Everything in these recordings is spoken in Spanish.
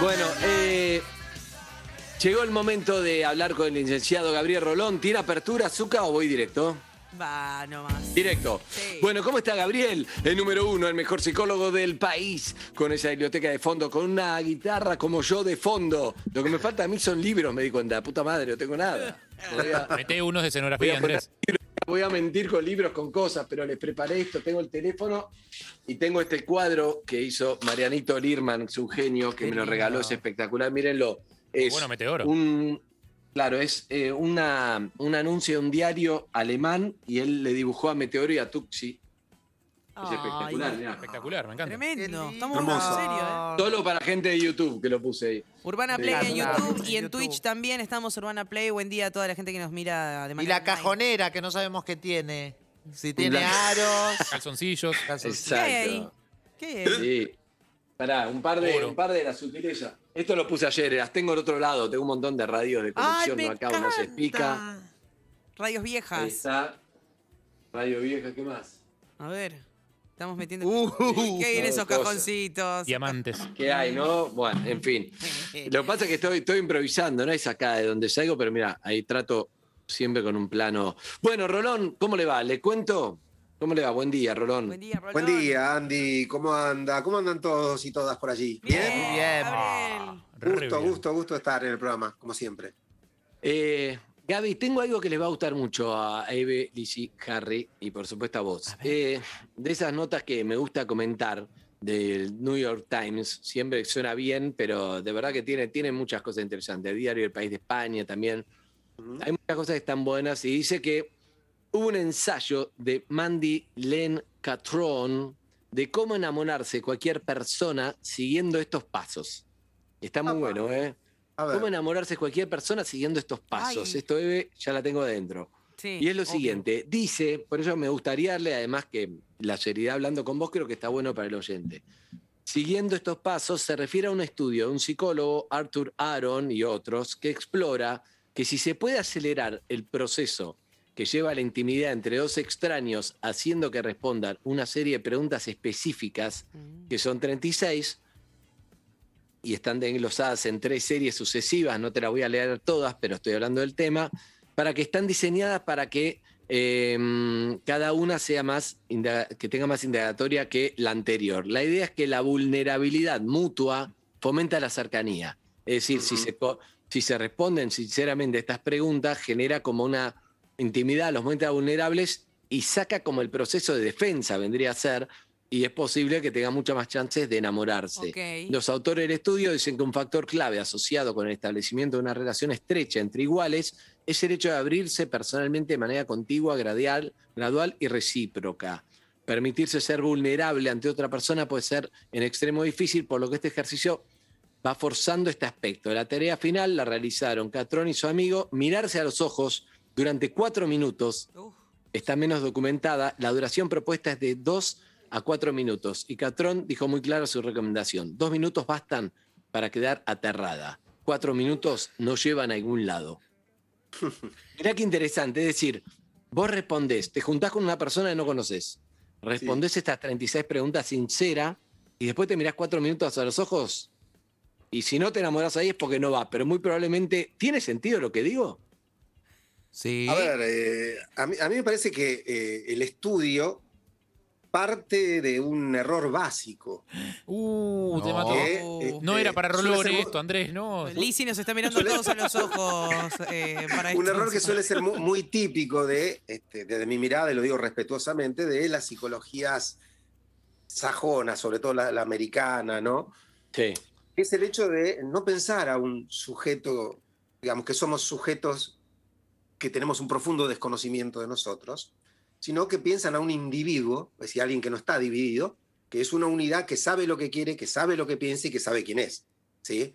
Bueno, eh, llegó el momento de hablar con el licenciado Gabriel Rolón. ¿Tiene apertura, azúcar o voy directo? Va, más. Directo. Bueno, ¿cómo está Gabriel? El número uno, el mejor psicólogo del país, con esa biblioteca de fondo, con una guitarra como yo de fondo. Lo que me falta a mí son libros, me di cuenta. Puta madre, no tengo nada. Mete unos de escenografía, Andrés voy a mentir con libros, con cosas, pero les preparé esto, tengo el teléfono y tengo este cuadro que hizo Marianito Lirman, su genio, que me lo regaló, es espectacular, mírenlo. Es bueno, meteoro. claro, es eh, una, un anuncio de un diario alemán y él le dibujó a Meteoro y a Tuxi es espectacular, Espectacular, me encanta. Tremendo. Estamos en serio, ¿eh? Solo para gente de YouTube que lo puse ahí. Urbana Play en YouTube y en Twitch también estamos Urbana Play. Buen día a toda la gente que nos mira de manera. Y la cajonera que no sabemos qué tiene. Si tiene aros. Calzoncillos. calzoncillos. Exacto. ¿Qué? Sí. Pará, un par de, un par de las sutilezas. Esto lo puse ayer, eh, las tengo al otro lado. Tengo un montón de radios de conexión, acá uno se explica. Radios viejas. Ahí Radio vieja, ¿qué más? A ver. Estamos metiendo. Uh, ¿Qué hay en esos cajoncitos? Diamantes. ¿Qué hay, no? Bueno, en fin. Lo que pasa es que estoy, estoy improvisando, no es acá de donde salgo, pero mira, ahí trato siempre con un plano. Bueno, Rolón, ¿cómo le va? ¿Le cuento? ¿Cómo le va? Buen día, Rolón. Buen día, Rolón. Buen día, Andy. ¿Cómo anda? ¿Cómo andan todos y todas por allí? Bien, bien. bien. Gusto, gusto, gusto estar en el programa, como siempre. Eh, Gaby, tengo algo que les va a gustar mucho a Eve, Lizzie, Harry y por supuesto a vos. Eh, de esas notas que me gusta comentar del New York Times, siempre suena bien, pero de verdad que tiene, tiene muchas cosas interesantes. El diario El País de España también. Hay muchas cosas que están buenas y dice que hubo un ensayo de Mandy Len Catron de cómo enamorarse cualquier persona siguiendo estos pasos. Está muy bueno, ¿eh? ¿Cómo enamorarse de cualquier persona siguiendo estos pasos? Esto, Eve, eh, ya la tengo dentro. y es lo siguiente, dice, por eso me gustaría darle, además que la seriedad hablando con vos creo que está bueno para el oyente. Siguiendo estos pasos, se refiere a un estudio de un psicólogo, Arthur Aaron y otros, que explora que si se puede acelerar el proceso que lleva a la intimidad entre dos extraños, haciendo que respondan una serie de preguntas específicas, mm. que son 36, y están desglosadas en tres series sucesivas, no te las voy a leer todas, pero estoy hablando del tema, para que están diseñadas para que eh, cada una sea más que tenga más indagatoria que la anterior. La idea es que la vulnerabilidad mutua fomenta la cercanía. Es decir, si, se, si se responden sinceramente estas preguntas, genera como una intimidad a los momentos vulnerables y saca como el proceso de defensa, vendría a ser, y es posible que tenga muchas más chances de enamorarse. Los autores del estudio dicen que un factor clave asociado con el establecimiento de una relación estrecha entre iguales es el hecho de abrirse personalmente de manera contigua, gradual, gradual y recíproca. Permitirse ser vulnerable ante otra persona puede ser en extremo difícil, por lo que este ejercicio va forzando este aspecto. La tarea final la realizaron Catrón y su amigo, mirarse a los ojos durante cuatro minutos. Está menos documentada. La duración propuesta es de dos a cuatro minutos y Catrón dijo muy claro su recomendación. Dos minutos bastan para quedar aterrada. Cuatro minutos no llevan a ningún lado. Mirá qué interesante, es decir, vos respondés, te juntás con una persona que no conoces, respondés estas 36 preguntas sincera y después te mirás cuatro minutos a los ojos y si no te enamoras ahí es porque no va, pero muy probablemente, ¿tiene sentido lo que digo? Sí. A ver, eh, a, mí, me parece que eh, el estudio parte de un error básico. Uh, no. era este, para Rolón esto, Andrés, no. nos está mirando todos en los ojos. Eh, un error que suele ser muy, típico de, este, mi mirada, y lo digo respetuosamente, de las psicologías sajonas, sobre todo la, americana, ¿no? Es el hecho de no pensar a un sujeto, digamos que somos sujetos que tenemos un profundo desconocimiento de nosotros, sino que piensan a un individuo, es decir, alguien que no está dividido, que es una unidad que sabe lo que quiere, que sabe lo que piensa y que sabe quién es. ¿sí?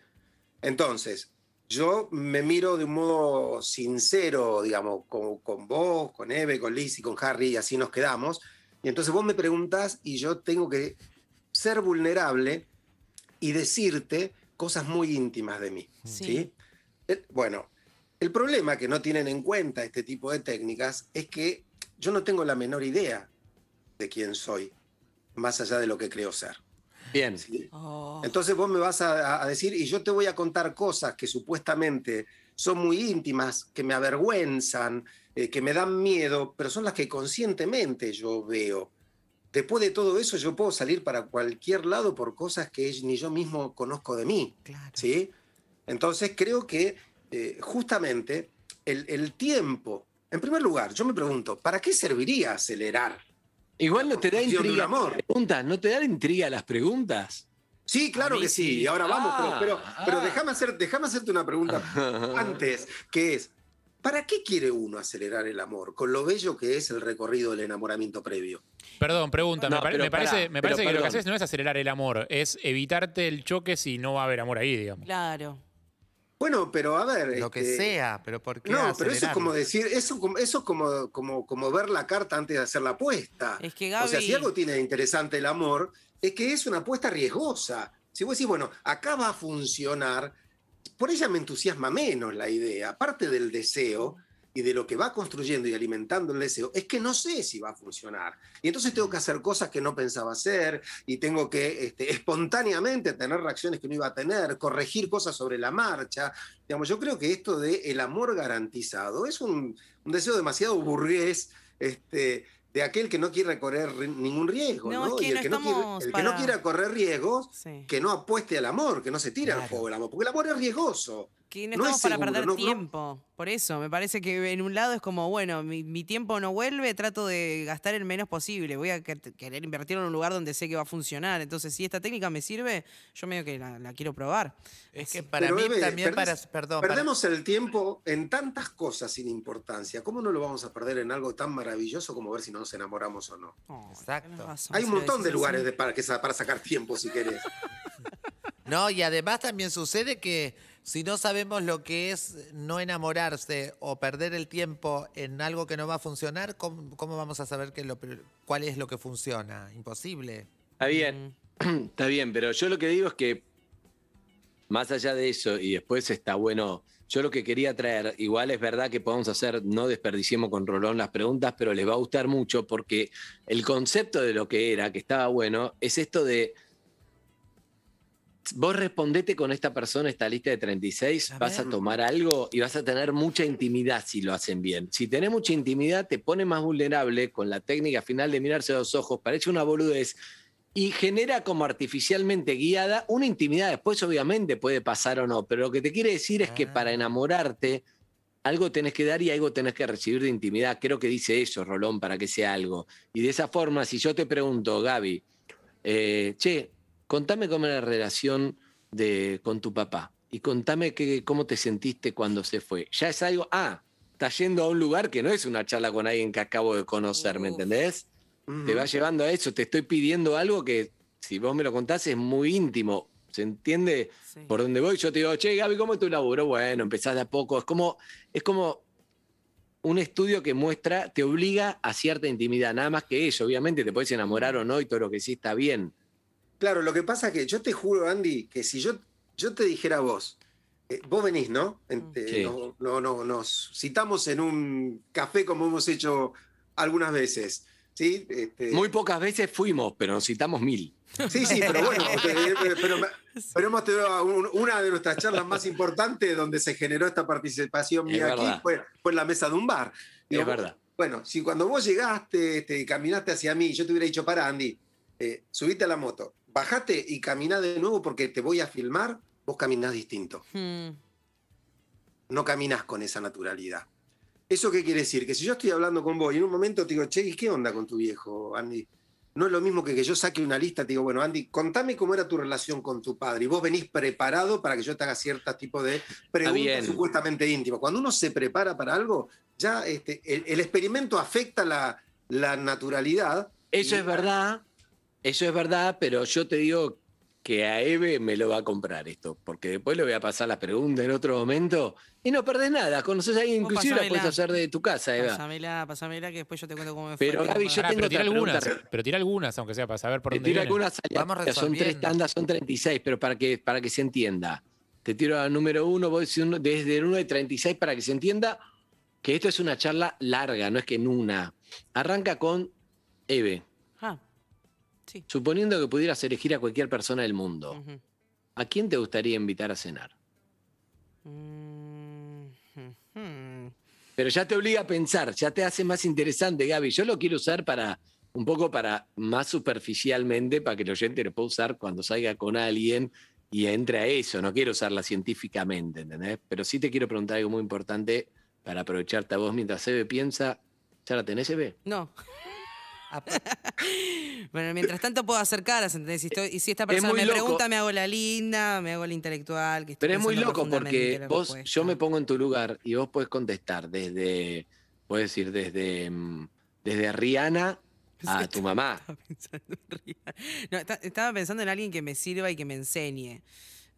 Entonces, yo me miro de un modo sincero, digamos, con, vos, con Eve, con Liz y con Harry, y así nos quedamos. Y entonces vos me preguntas y yo tengo que ser vulnerable y decirte cosas muy íntimas de mí. Sí. bueno, el problema que no tienen en cuenta este tipo de técnicas es que yo no tengo la menor idea de quién soy, más allá de lo que creo ser. Bien. Oh. Entonces vos me vas a, decir, y yo te voy a contar cosas que supuestamente son muy íntimas, que me avergüenzan, eh, que me dan miedo, pero son las que conscientemente yo veo. Después de todo eso, yo puedo salir para cualquier lado por cosas que ni yo mismo conozco de mí. ¿sí? Entonces creo que eh, justamente el tiempo en primer lugar, yo me pregunto, ¿para qué serviría acelerar? Igual no te da intriga amor? ¿no te dan intriga las preguntas? Sí, claro que sí, ahora vamos, pero, pero, ah, ah. déjame hacer, hacerte una pregunta antes, que es, ¿Para qué quiere uno acelerar el amor con lo bello que es el recorrido del enamoramiento previo? Perdón, pregunta. me, parece, que lo que haces no es acelerar el amor, es evitarte el choque si no va a haber amor ahí, digamos. Claro. Bueno, pero a ver. Lo que este, sea, pero ¿por qué No, pero eso es como decir, eso, eso es como, como, como ver la carta antes de hacer la apuesta. Es que O sea, si algo tiene de interesante el amor, es que es una apuesta riesgosa. Si vos decís, bueno, acá va a funcionar, por ella me entusiasma menos la idea, aparte del deseo, de lo que va construyendo y alimentando el deseo, es que no sé si va a funcionar. Y entonces tengo que hacer cosas que no pensaba hacer y tengo que este, espontáneamente tener reacciones que no iba a tener, corregir cosas sobre la marcha. Digamos, yo creo que esto de el amor garantizado es un, deseo demasiado burgués. Este, de aquel que no quiere correr ningún riesgo, el, que, no quiere, quiera correr riesgos, que no apueste al amor, que no se tire al juego del amor, porque el amor es riesgoso no, estamos para perder tiempo. Por eso, me parece que en un lado es como, bueno, mi, tiempo no vuelve, trato de gastar el menos posible. Voy a querer invertir en un lugar donde sé que va a funcionar. Entonces, si esta técnica me sirve, yo medio que la, quiero probar. Es que para mí también Perdón. Perdemos el tiempo en tantas cosas sin importancia. ¿Cómo no lo vamos a perder en algo tan maravilloso como ver si no nos enamoramos o no? Oh, Exacto. Hay un montón de lugares para, para sacar tiempo si querés. no, y además también sucede que si no sabemos lo que es no enamorarse o perder el tiempo en algo que no va a funcionar, ¿cómo, vamos a saber cuál es lo que funciona? Imposible. Está bien, mm. está bien, pero yo lo que digo es que más allá de eso, y después está bueno, yo lo que quería traer, igual es verdad que podemos hacer, no desperdiciemos con Rolón las preguntas, pero les va a gustar mucho porque el concepto de lo que era, que estaba bueno, es esto de vos respondete con esta persona, esta lista de 36, vas a tomar algo y vas a tener mucha intimidad si lo hacen bien. Si tenés mucha intimidad, te pone más vulnerable con la técnica final de mirarse a los ojos, parece una boludez y genera como artificialmente guiada una intimidad. Después, obviamente, puede pasar o no, pero lo que te quiere decir es que ah. para enamorarte, algo tenés que dar y algo tenés que recibir de intimidad. Creo que dice eso, Rolón, para que sea algo. Y de esa forma, si yo te pregunto, Gaby, eh, che, Contame cómo era la relación de, con tu papá y contame cómo te sentiste cuando se fue. Ya es algo, ah, estás yendo a un lugar que no es una charla con alguien que acabo de conocer, ¿me entendés? Te va llevando a eso, te estoy pidiendo algo que si vos me lo contás es muy íntimo. ¿Se entiende por dónde voy? Yo te digo, che, Gaby, ¿cómo es tu laburo? Bueno, empezás de a poco. Es como, es como un estudio que muestra, te obliga a cierta intimidad, nada más que eso. Obviamente te puedes enamorar o no y todo lo que sí está bien. Claro, lo que pasa es que yo te juro, Andy, que si yo, yo te dijera a vos, eh, vos venís, eh, ¿no? no, no, nos citamos en un café como hemos hecho algunas veces. ¿sí? Este, Muy pocas veces fuimos, pero nos citamos mil. Sí, sí, pero bueno, este, eh, pero, hemos tenido una de nuestras charlas más importantes donde se generó esta participación mía aquí fue, en la mesa de un bar. es verdad. Bueno, si cuando vos llegaste, este, caminaste hacia mí, yo te hubiera dicho, para Andy, subiste a la moto, bajate y camina de nuevo porque te voy a filmar, vos caminás distinto. Hmm. No caminas con esa naturalidad. ¿Eso qué quiere decir? Que si yo estoy hablando con vos y en un momento te digo, che, ¿y qué onda con tu viejo, Andy? No es lo mismo que que yo saque una lista, te digo, bueno, Andy, contame cómo era tu relación con tu padre. Y vos venís preparado para que yo te haga tipo de preguntas supuestamente íntimas. Cuando uno se prepara para algo, ya este, el, experimento afecta la, la naturalidad. Eso es verdad, eso es verdad, pero yo te digo que a Eve me lo va a comprar esto, porque después le voy a pasar las preguntas en otro momento y no perdés nada. Conoces a alguien, inclusive la puedes hacer de tu casa, Eva. Pásamela, pásamela, que después yo te cuento cómo me fue. Pero Gaby, yo tengo que algunas, pero tira algunas, aunque sea para saber por dónde tira algunas, Vamos son tres tandas, son 36, pero para que, para que se entienda. Te tiro al número uno, voy desde el 1 de 36 para que se entienda que esto es una charla larga, no es que en una. Arranca con Eve. Ah. Suponiendo que pudieras elegir a cualquier persona del mundo, ¿a quién te gustaría invitar a cenar? Mm-hmm. Pero ya te obliga a pensar, ya te hace más interesante, Gaby. Yo lo quiero usar para un poco para más superficialmente, para que el oyente lo pueda usar cuando salga con alguien y entre a eso. No quiero usarla científicamente, ¿entendés? Pero sí te quiero preguntar algo muy importante para aprovecharte a vos mientras Eve piensa. ¿Ya la tenés, Eve? No. bueno, mientras tanto puedo acercar caras, y si esta persona me pregunta, me hago la linda, me hago la intelectual. Que Pero es muy loco porque vos, yo me pongo en tu lugar y vos podés contestar desde, puedes decir, desde, mm, desde Rihanna a tu mamá. estaba pensando en alguien que me sirva y que me enseñe.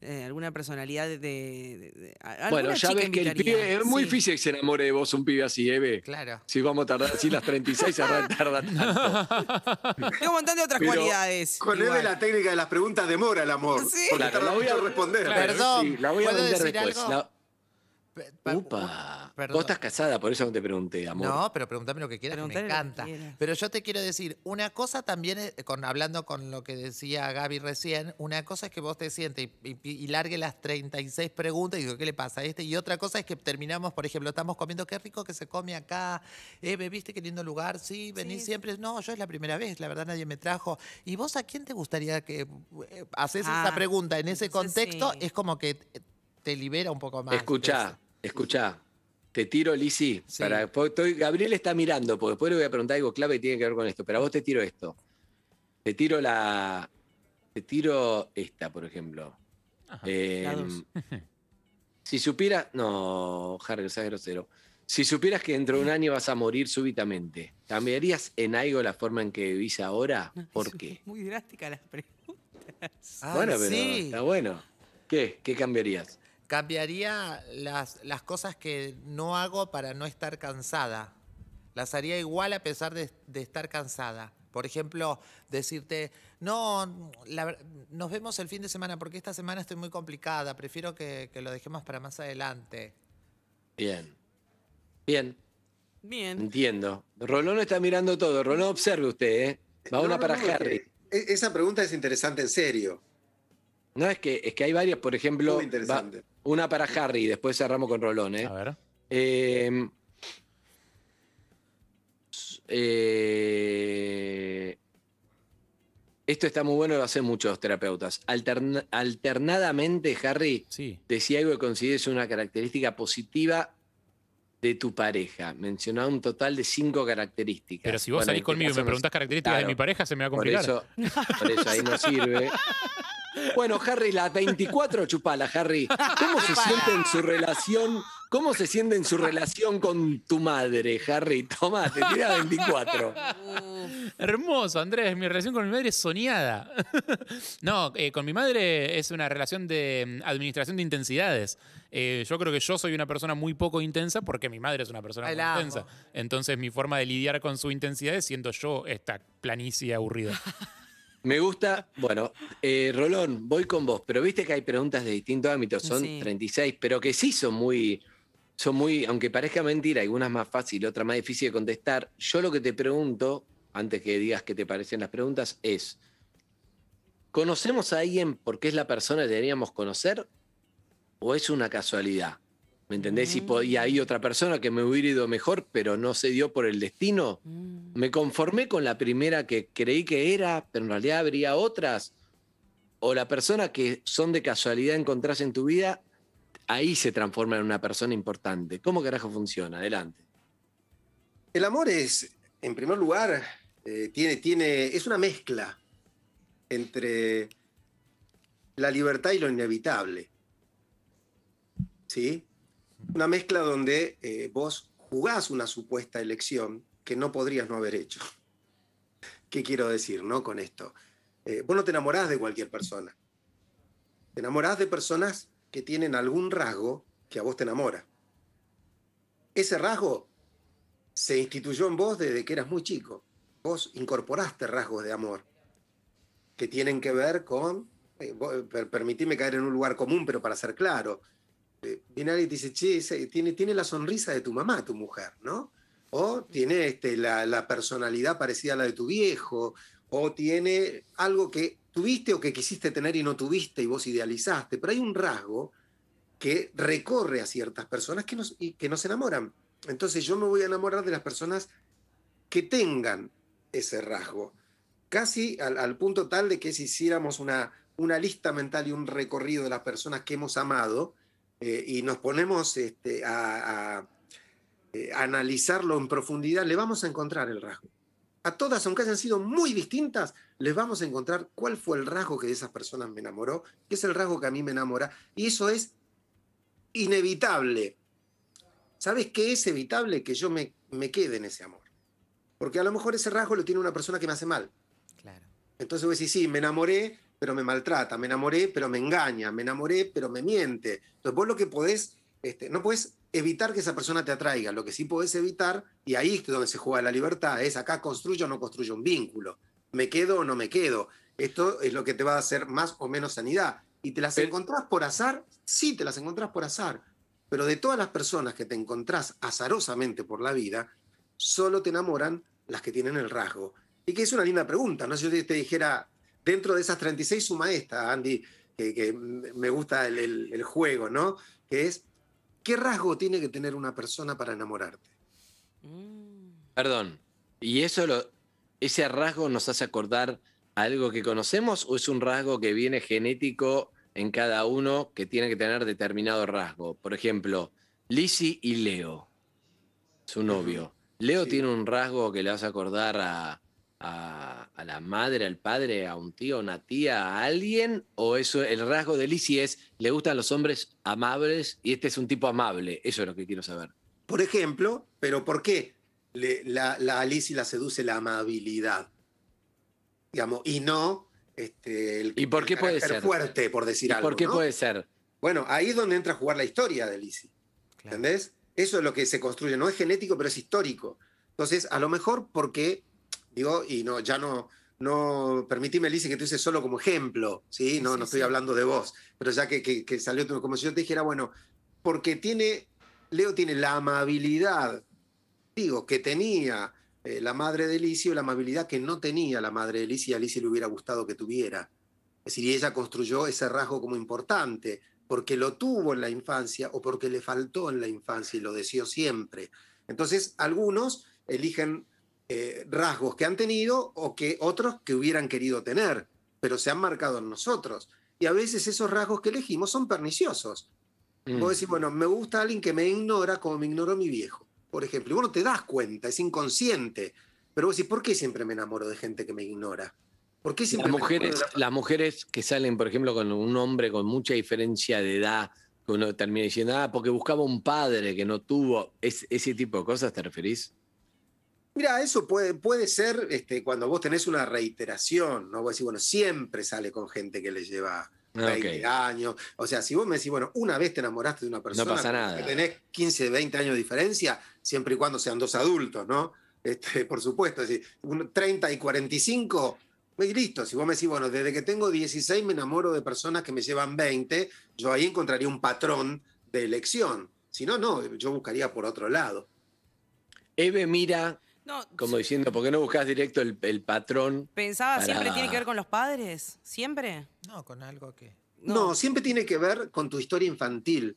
Eh, alguna personalidad de. bueno, ya ves que el pibe. Es muy difícil que se enamore de vos un pibe así, Eve. Claro. Si vamos a tardar, si las 36 se tarda tanto. Tengo un montón de otras cualidades. Con Eve la técnica de las preguntas demora el amor. Sí. la voy a responder. Perdón. la voy a ¿Puedo decir después. Algo? Upa. Vos estás casada, por eso no te pregunté, amor. No, pero pregúntame lo que quieras, me encanta. Pero yo te quiero decir, una cosa también, eh, con, hablando con lo que decía Gaby recién, una cosa es que vos te sientes y, largue las 36 preguntas y digo, ¿qué le pasa a este? Y otra cosa es que terminamos, por ejemplo, estamos comiendo, qué rico que se come acá, eh, ¿viste qué lindo lugar? Sí, venís siempre. No, yo es la primera vez, la verdad nadie me trajo. ¿Y vos a quién te gustaría que eh, haces esta ah, pregunta en ese contexto? Es como que te libera un poco más. Escucha, escucha. Te tiro, Lisi. Gabriel está mirando, porque después le voy a preguntar algo clave que tiene que ver con esto. Pero a vos te tiro esto. Te tiro la. Te tiro esta, por ejemplo. Em, si supieras. No, Harry, grosero. Si supieras que dentro de un año vas a morir súbitamente, ¿cambiarías en algo la forma en que vivís ahora? ¿Por qué? Muy drástica las preguntas. bueno, pero está bueno. ¿Qué? ¿Qué cambiarías? Cambiaría las, las cosas que no hago para no estar cansada. Las haría igual a pesar de, estar cansada. Por ejemplo, decirte, no, nos vemos el fin de semana porque esta semana estoy muy complicada, prefiero que, lo dejemos para más adelante. Bien. Bien. Bien. Entiendo. Rolón está mirando todo. Rolón, observe usted, ¿eh? Va una para Harry. E-, esa pregunta es interesante en serio. No, es que, es que hay varias, por ejemplo. una para Harry, y después cerramos con Rolón, ¿eh? A ver. Em, eh, esto está muy bueno, lo hacen muchos terapeutas. alternadamente, Harry, decía algo que consideres una característica positiva de tu pareja. Mencionaba un total de cinco características. Pero si vos salís este conmigo y me preguntas características de mi pareja, se me va a complicar. por eso ahí no sirve. Bueno, Harry, la 24 chupala, Harry. ¿Cómo se siente en su relación? ¿Cómo se siente en su relación con tu madre, Harry? Tomate, te 24. Hermoso, Andrés. Mi relación con mi madre es soñada. no, eh, con mi madre es una relación de mm, administración de intensidades. Eh, yo creo que yo soy una persona muy poco intensa porque mi madre es una persona muy intensa. Entonces mi forma de lidiar con su intensidad es siendo yo esta planicia aburrida. Me gusta, bueno, eh, Rolón, voy con vos, pero viste que hay preguntas de distintos ámbitos, son 36, pero que sí son muy, son muy, aunque parezca mentira, algunas más fácil, otras más difíciles de contestar. Yo lo que te pregunto, antes que digas qué te parecen las preguntas, es, ¿conocemos a alguien porque es la persona que deberíamos conocer o es una casualidad? ¿Me entendés? Mm. Y hay otra persona que me hubiera ido mejor, pero no se dio por el destino. Mm. Me conformé con la primera que creí que era, pero en realidad habría otras. O la persona que son de casualidad encontrás en tu vida, ahí se transforma en una persona importante. ¿Cómo carajo funciona? Adelante. El amor es, en primer lugar, eh, tiene, tiene, es una mezcla entre la libertad y lo inevitable. ¿Sí? una mezcla donde eh, vos jugás una supuesta elección que no podrías no haber hecho. ¿Qué quiero decir no, con esto? Eh, vos no te enamorás de cualquier persona. Te enamorás de personas que tienen algún rasgo que a vos te enamora. Ese rasgo se instituyó en vos desde que eras muy chico. Vos incorporaste rasgos de amor que tienen que ver con, eh, permitíme caer en un lugar común, pero para ser claro, viene eh, y te dice, che, tiene, tiene la sonrisa de tu mamá, tu mujer, ¿no? O tiene este, la, personalidad parecida a la de tu viejo, o tiene algo que tuviste o que quisiste tener y no tuviste y vos idealizaste, pero hay un rasgo que recorre a ciertas personas que nos, y que nos enamoran. Entonces yo me voy a enamorar de las personas que tengan ese rasgo, casi al, al punto tal de que si hiciéramos una, una lista mental y un recorrido de las personas que hemos amado, eh, y nos ponemos este, a, eh, analizarlo en profundidad, le vamos a encontrar el rasgo. A todas, aunque hayan sido muy distintas, les vamos a encontrar cuál fue el rasgo que de esas personas me enamoró, que es el rasgo que a mí me enamora. Y eso es inevitable. ¿Sabes qué es evitable? Que yo me, me quede en ese amor. Porque a lo mejor ese rasgo lo tiene una persona que me hace mal. Claro. Entonces voy a decir, sí, me enamoré pero me maltrata, me enamoré, pero me engaña, me enamoré, pero me miente. Entonces vos lo que podés, este, no podés evitar que esa persona te atraiga, lo que sí podés evitar, y ahí es donde se juega la libertad, es acá construyo o no construyo un vínculo, me quedo o no me quedo. Esto es lo que te va a hacer más o menos sanidad. Y te las eh. encontrás por azar, sí, te las encontrás por azar, pero de todas las personas que te encontrás azarosamente por la vida, solo te enamoran las que tienen el rasgo. Y que es una linda pregunta, ¿no? Si yo te dijera, dentro de esas 36 suma esta, Andy, que, me gusta el, juego, ¿no? Que es, ¿qué rasgo tiene que tener una persona para enamorarte? Mm. Perdón, ¿y eso lo, ese rasgo nos hace acordar algo que conocemos o es un rasgo que viene genético en cada uno que tiene que tener determinado rasgo? Por ejemplo, Lizzie y Leo, su novio. Leo tiene un rasgo que le hace acordar a, a, la madre, al padre, a un tío, una tía, a alguien? ¿O eso, el rasgo de Lizzie es, le gustan los hombres amables y este es un tipo amable? Eso es lo que quiero saber. Por ejemplo, pero ¿por qué la, la la seduce la amabilidad? Digamos, y no este, el, ¿Y por qué puede ser fuerte, por decir ¿Y algo. ¿Por qué puede ser? Bueno, ahí es donde entra a jugar la historia de Lizzie. ¿Entendés? Eso es lo que se construye, no es genético, pero es histórico. Entonces, a lo mejor porque Digo, y no, ya no, no, permitime, Alicia que tú dices solo como ejemplo, ¿sí? No, no estoy hablando de vos, pero ya que, que, salió como si yo te dijera, bueno, porque tiene, Leo tiene la amabilidad, digo, que tenía eh, la madre de o la amabilidad que no tenía la madre de Alicia y a Alicia le hubiera gustado que tuviera. Es decir, ella construyó ese rasgo como importante, porque lo tuvo en la infancia o porque le faltó en la infancia y lo deseó siempre. Entonces, algunos eligen eh, rasgos que han tenido o que otros que hubieran querido tener, pero se han marcado en nosotros. Y a veces esos rasgos que elegimos son perniciosos. Mm. Vos decís, bueno, me gusta alguien que me ignora como me ignoró mi viejo, por ejemplo. Y vos te das cuenta, es inconsciente. Pero vos decís, ¿por qué siempre me enamoro de gente que me ignora? ¿Por qué siempre las mujeres, las mujeres que salen, por ejemplo, con un hombre con mucha diferencia de edad, que uno termina diciendo, ah, porque buscaba un padre que no tuvo, es, ese tipo de cosas, ¿te referís? Mira, eso puede, puede ser este, cuando vos tenés una reiteración, ¿no? Vos decís, bueno, siempre sale con gente que le lleva 20 años. O sea, si vos me decís, bueno, una vez te enamoraste de una persona no pasa nada. que tenés 15, 20 años de diferencia, siempre y cuando sean dos adultos, ¿no? Este, por supuesto, es decir, un, 30 y 45, muy listo. Si vos me decís, bueno, desde que tengo 16 me enamoro de personas que me llevan 20, yo ahí encontraría un patrón de elección. Si no, no, yo buscaría por otro lado. Eve mira como diciendo, ¿por qué no buscas directo el, patrón? Pensaba, ¿siempre tiene que ver con los padres? ¿Siempre? No, con algo que... No, siempre tiene que ver con tu historia infantil.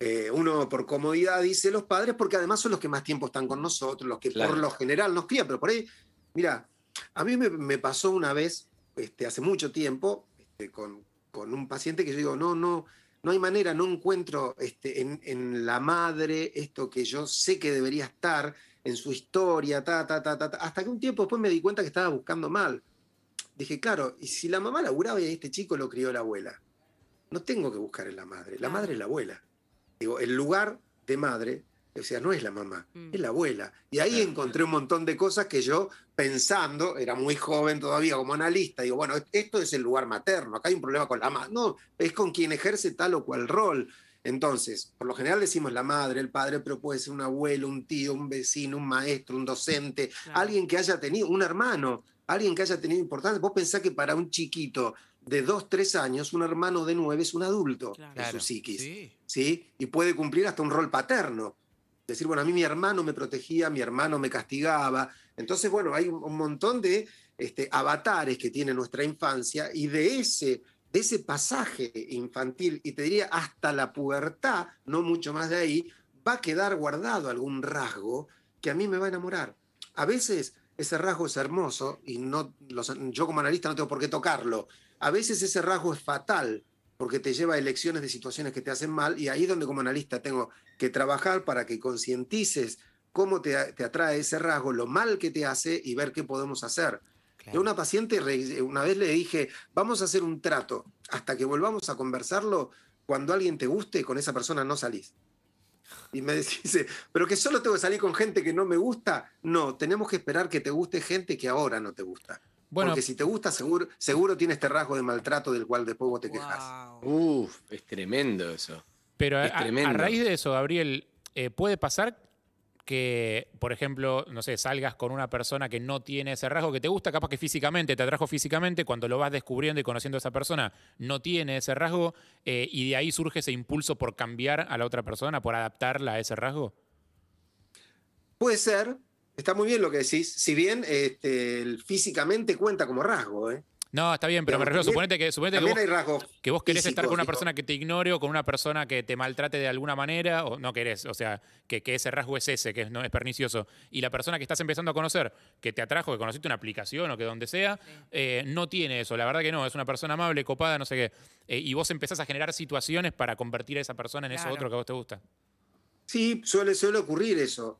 Eh, uno por comodidad dice los padres porque además son los que más tiempo están con nosotros, los que por lo general nos crían, pero por ahí, mira, a mí me, pasó una vez, este, hace mucho tiempo, este, con, con un paciente que yo digo, no, no, no hay manera, no encuentro este, en, la madre esto que yo sé que debería estar, en su historia, ta, ta, ta, ta, Hasta que un tiempo después me di cuenta que estaba buscando mal. Dije, claro, y si la mamá laburaba y este chico lo crió la abuela, no tengo que buscar en la madre, la madre es la abuela. Digo, el lugar de madre o sea, no es la mamá, mm. es la abuela. Y ahí encontré un montón de cosas que yo, pensando, era muy joven todavía como analista, digo, bueno, esto es el lugar materno, acá hay un problema con la mamá. No, es con quien ejerce tal o cual rol. Entonces, por lo general decimos la madre, el padre, pero puede ser un abuelo, un tío, un vecino, un maestro, un docente, alguien que haya tenido, un hermano, alguien que haya tenido importancia. Vos pensás que para un chiquito de dos, tres años, un hermano de nueve es un adulto en su psiquis. sí. Y puede cumplir hasta un rol paterno decir, bueno, a mí mi hermano me protegía, mi hermano me castigaba. Entonces, bueno, hay un montón de este, avatares que tiene nuestra infancia y de ese, de ese pasaje infantil, y te diría hasta la pubertad, no mucho más de ahí, va a quedar guardado algún rasgo que a mí me va a enamorar. A veces ese rasgo es hermoso y no, yo como analista no tengo por qué tocarlo. A veces ese rasgo es fatal porque te lleva a elecciones de situaciones que te hacen mal y ahí es donde como analista tengo que trabajar para que concientices cómo te, atrae ese rasgo, lo mal que te hace y ver qué podemos hacer. una paciente una vez le dije, vamos a hacer un trato, hasta que volvamos a conversarlo, cuando alguien te guste, con esa persona no salís. Y me dice, pero que solo tengo que salir con gente que no me gusta. No, tenemos que esperar que te guste gente que ahora no te gusta. Bueno, Porque si te gusta, seguro, seguro tiene este rasgo de maltrato del cual después vos te quejas. Uf, es tremendo eso. Pero a, raíz de eso, Gabriel, eh, ¿puede pasar que, por ejemplo, no sé, salgas con una persona que no tiene ese rasgo que te gusta, capaz que físicamente, te atrajo físicamente, cuando lo vas descubriendo y conociendo a esa persona, no tiene ese rasgo, eh, y de ahí surge ese impulso por cambiar a la otra persona, por adaptarla a ese rasgo? Puede ser, está muy bien lo que decís, si bien este, físicamente cuenta como rasgo, ¿eh? No, está bien, pero, me refiero, suponete que, que, vos, querés estar con una persona que te ignore o con una persona que te maltrate de alguna manera, o no querés, o sea, que, ese rasgo es ese, que es, no, es pernicioso. Y la persona que estás empezando a conocer, que te atrajo, que conociste una aplicación o que donde sea, eh, no tiene eso, la verdad que no, es una persona amable, copada, no sé qué. Eh, y vos empezás a generar situaciones para convertir a esa persona en eso otro que a vos te gusta. Sí, suele, suele ocurrir eso,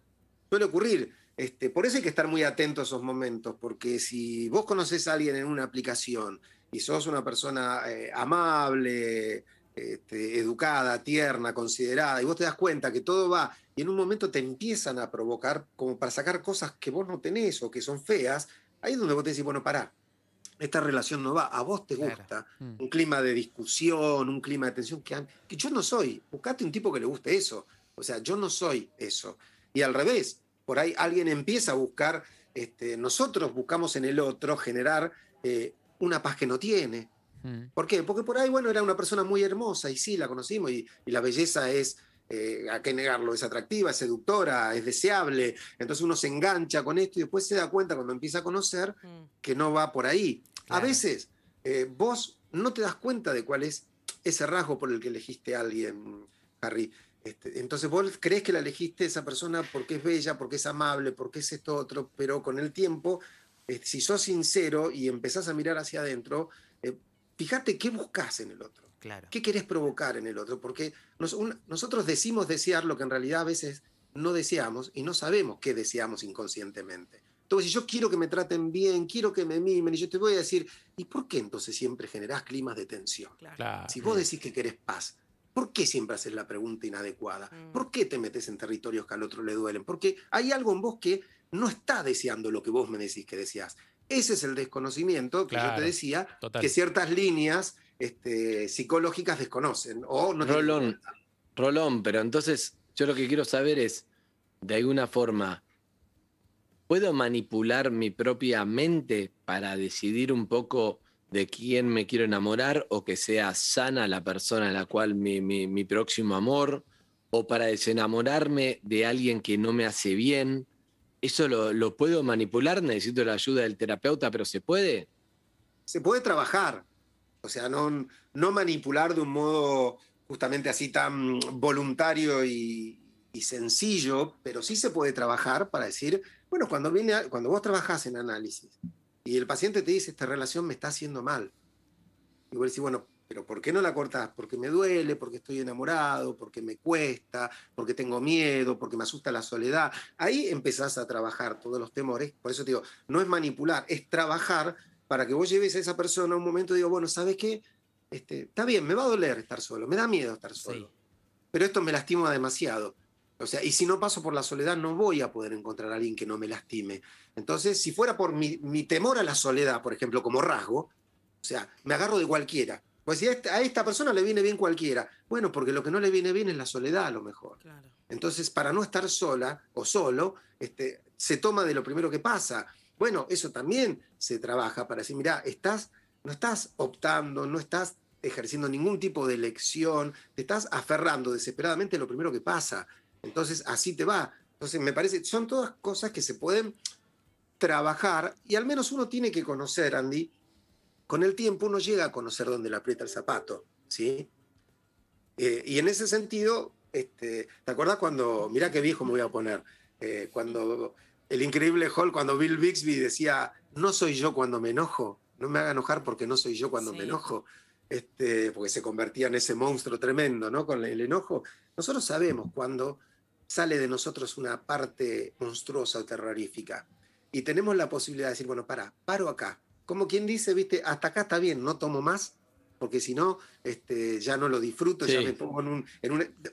suele ocurrir. Este, por eso hay que estar muy atento a esos momentos, porque si vos conoces a alguien en una aplicación y sos una persona eh, amable, este, educada, tierna, considerada, y vos te das cuenta que todo va, y en un momento te empiezan a provocar como para sacar cosas que vos no tenés o que son feas, ahí es donde vos te decís, bueno, pará, esta relación no va, a vos te gusta, mm. un clima de discusión, un clima de tensión, que, que yo no soy, buscate un tipo que le guste eso, o sea, yo no soy eso. Y al revés, por ahí alguien empieza a buscar, este, nosotros buscamos en el otro generar eh, una paz que no tiene. Mm. ¿Por qué? Porque por ahí, bueno, era una persona muy hermosa y sí, la conocimos y, la belleza es, eh, a qué negarlo, es atractiva, es seductora, es deseable. Entonces uno se engancha con esto y después se da cuenta cuando empieza a conocer mm. que no va por ahí. A veces eh, vos no te das cuenta de cuál es ese rasgo por el que elegiste a alguien, Harry. Este, entonces vos crees que la elegiste esa persona porque es bella, porque es amable, porque es esto otro, pero con el tiempo, este, si sos sincero y empezás a mirar hacia adentro, eh, fíjate qué buscas en el otro. ¿Qué querés provocar en el otro? Porque nosotros decimos desear lo que en realidad a veces no deseamos y no sabemos qué deseamos inconscientemente. Entonces, si yo quiero que me traten bien, quiero que me mimen, y yo te voy a decir, ¿y por qué entonces siempre generás climas de tensión? Si vos decís que querés paz, ¿Por qué siempre haces la pregunta inadecuada? Mm. ¿Por qué te metes en territorios que al otro le duelen? Porque hay algo en vos que no está deseando lo que vos me decís que deseas. Ese es el desconocimiento que yo te decía, que ciertas líneas este, psicológicas desconocen. O no Rolón, pero entonces yo lo que quiero saber es, de alguna forma, ¿puedo manipular mi propia mente para decidir un poco de quién me quiero enamorar o que sea sana la persona a la cual mi, próximo amor, o para desenamorarme de alguien que no me hace bien. ¿Eso lo, lo, puedo manipular? ¿Necesito la ayuda del terapeuta, pero se puede? Se puede trabajar. O sea, no, no manipular de un modo justamente así tan voluntario y, sencillo, pero sí se puede trabajar para decir, bueno, cuando, viene, cuando vos trabajás en análisis y el paciente te dice, esta relación me está haciendo mal. Y vos decís, bueno, pero ¿por qué no la cortás? Porque me duele, porque estoy enamorado, porque me cuesta, porque tengo miedo, porque me asusta la soledad. Ahí empezás a trabajar todos los temores. Por eso te digo, no es manipular, es trabajar para que vos lleves a esa persona un momento y digo, bueno, ¿sabes qué? Este, está bien, me va a doler estar solo, me da miedo estar solo. Pero esto me lastima demasiado. O sea, y si no paso por la soledad, no voy a poder encontrar a alguien que no me lastime. Entonces, si fuera por mi, temor a la soledad, por ejemplo, como rasgo, o sea, me agarro de cualquiera. Pues si a esta, persona le viene bien cualquiera, bueno, porque lo que no le viene bien es la soledad a lo mejor. Entonces, para no estar sola o solo, este, se toma de lo primero que pasa. Bueno, eso también se trabaja para decir, mira, estás, no estás optando, no estás ejerciendo ningún tipo de elección, te estás aferrando desesperadamente a lo primero que pasa. Entonces, así te va. Entonces, me parece, son todas cosas que se pueden trabajar y al menos uno tiene que conocer, Andy. Con el tiempo uno llega a conocer dónde le aprieta el zapato, ¿sí? Eh, y en ese sentido, este, ¿te acuerdas cuando, Mira qué viejo me voy a poner, eh, cuando el increíble Hall, cuando Bill Bixby decía, no soy yo cuando me enojo, no me haga enojar porque no soy yo cuando me enojo. Este, porque se convertía en ese monstruo tremendo, ¿no? Con el enojo. Nosotros sabemos cuando sale de nosotros una parte monstruosa o terrorífica. Y tenemos la posibilidad de decir, bueno, para, paro acá. Como quien dice, viste, hasta acá está bien, no tomo más, porque si no, este, ya no lo disfruto, ya me pongo en un,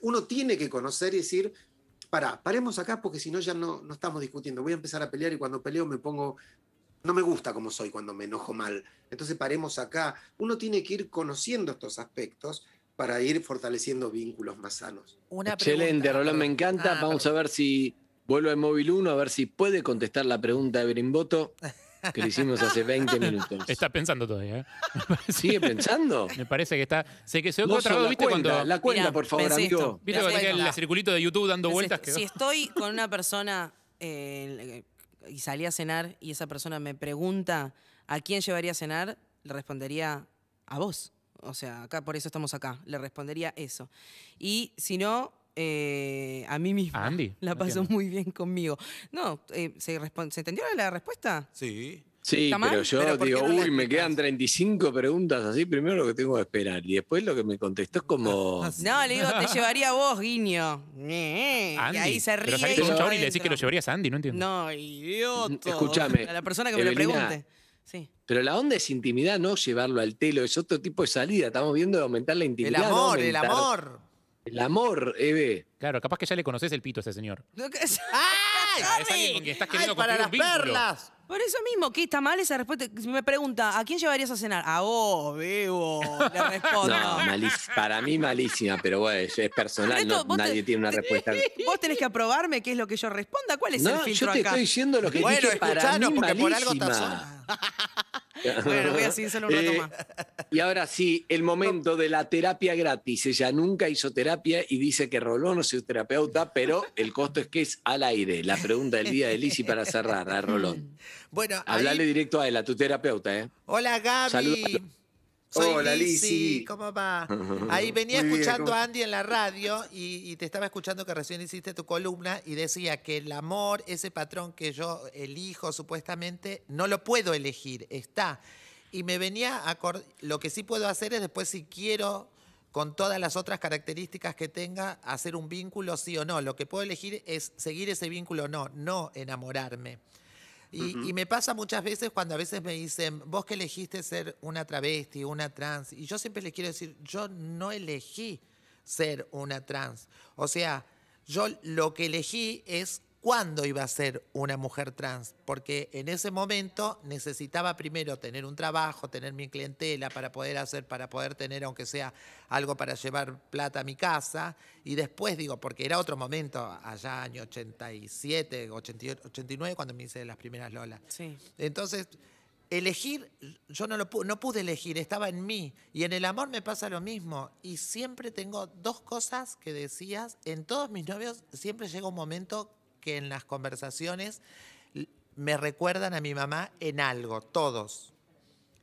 Uno tiene que conocer y decir, para, paremos acá porque si no ya no, no estamos discutiendo. Voy a empezar a pelear y cuando peleo me pongo no me gusta cómo soy cuando me enojo mal. Entonces paremos acá. Uno tiene que ir conociendo estos aspectos para ir fortaleciendo vínculos más sanos. Excelente, Roland, me encanta. Ah, Vamos a ver si vuelvo al Móvil 1, a ver si puede contestar la pregunta de Brimboto que le hicimos hace 20 minutos. Está pensando todavía. ¿eh? ¿Sigue pensando? Me parece que está. Sé que se no otra vez, ¿viste? La cuenta, por favor, amigo. ¿Viste el, circulito de YouTube dando vueltas? Si estoy con una persona. Eh, y salí a cenar y esa persona me pregunta a quién llevaría a cenar, le respondería a vos. O sea, acá por eso estamos acá. Le respondería eso. Y si no, eh, a mí misma. Andy. La pasó muy bien conmigo. No, eh, ¿se, ¿se entendió la respuesta? Sí. Sí, pero yo digo, uy, me quedan 35 preguntas así. Primero lo que tengo que esperar y después lo que me contestó es como. Ah, no, le digo, te llevaría a vos, guiño. y ahí se ríe. Pero salís un y le decís que lo llevarías a Andy, no entiendo. No, idiota. Escúchame. A la persona que me lo pregunte. Sí. Pero la onda es intimidad, no llevarlo al telo, es otro tipo de salida. Estamos viendo de aumentar la intimidad. El amor, el amor. El amor, Eve. Claro, capaz que ya le conoces el pito a ese señor. ¡Ah! Es alguien con quien estás queriendo Ay, para las perlas! Por eso mismo, ¿qué está mal esa respuesta? Si Me pregunta, ¿a quién llevarías a cenar? A vos, Bebo, le respondo. No, para mí malísima, pero bueno, es personal, nadie tiene una respuesta. Vos tenés que aprobarme qué es lo que yo responda, ¿cuál es el filtro acá? yo te estoy diciendo lo que bueno, dije para mí porque malísima. por algo bueno, voy a seguir solo un rato más. Y ahora sí, el momento de la terapia gratis. Ella nunca hizo terapia y dice que Rolón no es terapeuta, pero el costo es que es al aire. La pregunta del día de Lizzy para cerrar, a ¿eh, Rolón. Bueno, Hablale directo a él, a tu terapeuta, ¿eh? Hola, Gaby. Hola, Lisi ¿Cómo va? Ahí venía escuchando a Andy en la radio y, y, te estaba escuchando que recién hiciste tu columna y decía que el amor, ese patrón que yo elijo supuestamente, no lo puedo elegir, está y me venía a lo que sí puedo hacer es después si quiero con todas las otras características que tenga, hacer un vínculo sí o no. Lo que puedo elegir es seguir ese vínculo o no, no enamorarme. Y, y, me pasa muchas veces cuando a veces me dicen, vos que elegiste ser una travesti, una trans, y yo siempre les quiero decir, yo no elegí ser una trans. O sea, yo lo que elegí es cuándo iba a ser una mujer trans, porque en ese momento necesitaba primero tener un trabajo, tener mi clientela para poder hacer, para poder tener aunque sea algo para llevar plata a mi casa, y después digo, porque era otro momento, allá año 87, 89, cuando me hice las primeras Lolas. Sí. Entonces, elegir, yo no, lo no pude elegir, estaba en mí. Y en el amor me pasa lo mismo. Y siempre tengo dos cosas que decías, en todos mis novios siempre llega un momento que en las conversaciones me recuerdan a mi mamá en algo, todos.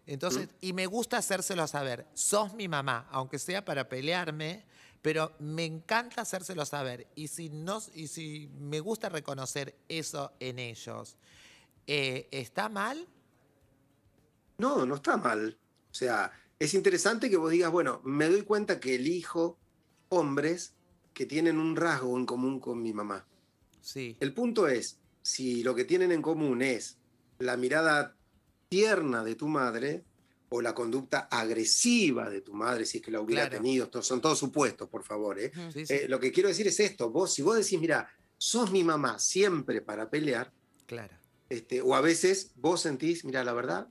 Entonces, y me gusta hacérselo saber. Sos mi mamá, aunque sea para pelearme, pero me encanta hacérselo saber. Y si, no, y si me gusta reconocer eso en ellos, eh, ¿está mal? No, no está mal. O sea, es interesante que vos digas, bueno, me doy cuenta que elijo hombres que tienen un rasgo en común con mi mamá. El punto es, si lo que tienen en común es la mirada tierna de tu madre o la conducta agresiva de tu madre, si es que la hubiera tenido, son todos supuestos, por favor. ¿eh? Eh, lo que quiero decir es esto, vos, si vos decís, mira, sos mi mamá siempre para pelear, claro. este, o a veces vos sentís, mira, la verdad,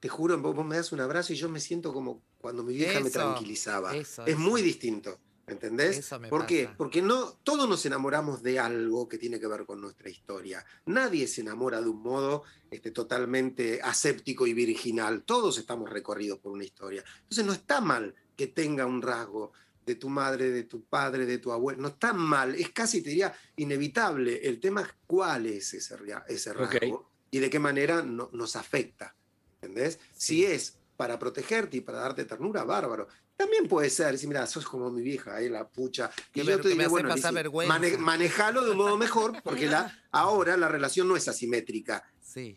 te juro, vos, me das un abrazo y yo me siento como cuando mi vieja me tranquilizaba. es muy distinto. ¿Entendés? ¿Por qué? Porque no, todos nos enamoramos de algo que tiene que ver con nuestra historia. Nadie se enamora de un modo este, totalmente aséptico y virginal. Todos estamos recorridos por una historia. Entonces no está mal que tenga un rasgo de tu madre, de tu padre, de tu abuelo. No está mal, es casi, te diría, inevitable. El tema es cuál es ese, rasgo y de qué manera nos afecta. ¿Entendés? Si es para protegerte y para darte ternura, bárbaro. También puede ser, si mira, sos como mi vieja, eh, la pucha. Que yo bueno, pasar manejalo de un modo mejor, porque la, ahora la relación no es asimétrica.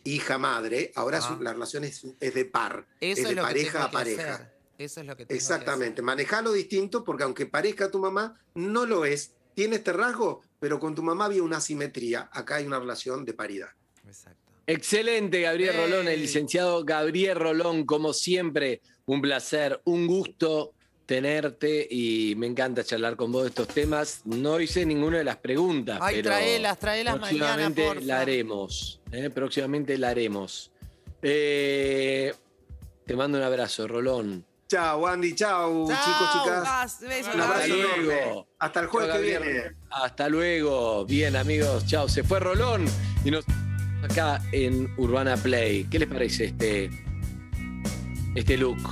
Hija-madre, ahora la relación es, de par, es de pareja a pareja. Eso es lo que Exactamente, manejalo distinto, porque aunque parezca a tu mamá, no lo es. Tiene este rasgo, pero con tu mamá había una asimetría. Acá hay una relación de paridad. Exacto. Excelente, Gabriel Rolón, el licenciado Gabriel Rolón, como siempre, un placer, un gusto tenerte y me encanta charlar con vos de estos temas. No hice ninguna de las preguntas. Ay, pero traelas, ¿eh? próximamente la haremos. próximamente eh, la haremos. te mando un abrazo, Rolón. Chao, Wandy. chao, chicos, chicas. Un abrazo Hasta luego. Hasta el jueves que viene. Hasta luego. Bien, amigos, chao. Se fue Rolón y nos acá en Urbana Play. ¿Qué les parece este, este look?